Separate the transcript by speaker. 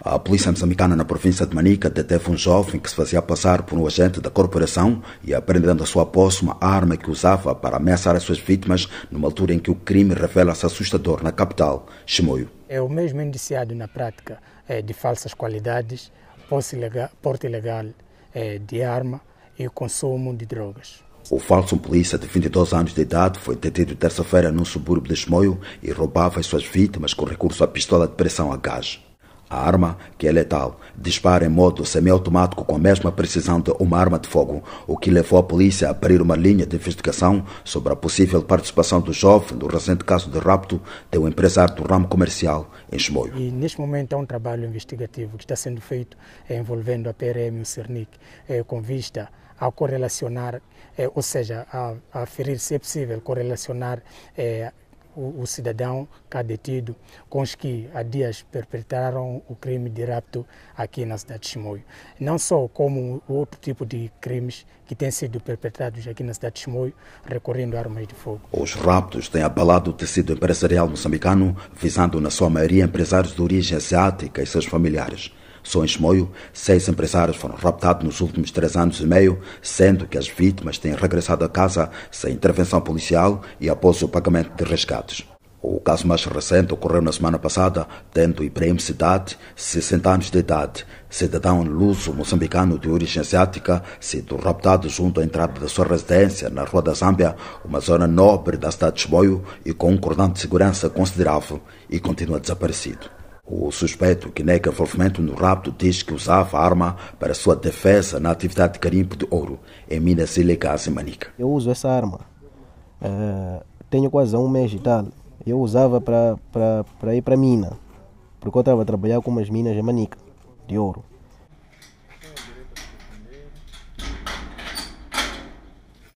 Speaker 1: A polícia moçambicana na província de Manica deteve um jovem que se fazia passar por um agente da corporação e apreendendo a sua posse uma arma que usava para ameaçar as suas vítimas numa altura em que o crime revela-se assustador na capital, Chimoio.
Speaker 2: É o mesmo indiciado na prática é, de falsas qualidades, posse ilegal, porte ilegal é, de arma e consumo de drogas.
Speaker 1: O falso polícia de 22 anos de idade foi detido terça-feira num subúrbio de Chimoio e roubava as suas vítimas com recurso à pistola de pressão a gás. A arma, que é letal, dispara em modo semiautomático com a mesma precisão de uma arma de fogo, o que levou a polícia a abrir uma linha de investigação sobre a possível participação do jovem no recente caso de rapto de um empresário do ramo comercial em Chimoio.
Speaker 2: E neste momento há um trabalho investigativo que está sendo feito eh, envolvendo a PRM e o CERNIC eh, com vista a correlacionar, eh, ou seja, a, aferir ferir, se é possível, correlacionar o, cidadão cá é detido com os que há dias perpetraram o crime de rapto aqui na cidade de Chimoio. Não só como outro tipo de crimes que têm sido perpetrados aqui na cidade de Chimoio, recorrendo a armas de fogo. Os
Speaker 1: raptos têm abalado o tecido empresarial moçambicano, visando na sua maioria empresários de origem asiática e seus familiares. Só em Chimoio, seis empresários foram raptados nos últimos três anos e meio, sendo que as vítimas têm regressado a casa sem intervenção policial e após o pagamento de resgates. O caso mais recente ocorreu na semana passada, tendo Ibrahim Cidade, 60 anos de idade, cidadão luso-moçambicano de origem asiática, sido raptado junto à entrada da sua residência na Rua da Zâmbia, uma zona nobre da cidade de Chimoio e com um cordão de segurança considerável, e continua desaparecido. O suspeito, que nega envolvimento no rapto, diz que usava arma para sua defesa na atividade de carimbo de ouro em Minas ilegais em Manica. Eu uso essa arma. Uh, tenho quase um mês e tal. Eu usava para ir para mina, porque eu estava a trabalhar com umas minas em Manica,
Speaker 2: de ouro.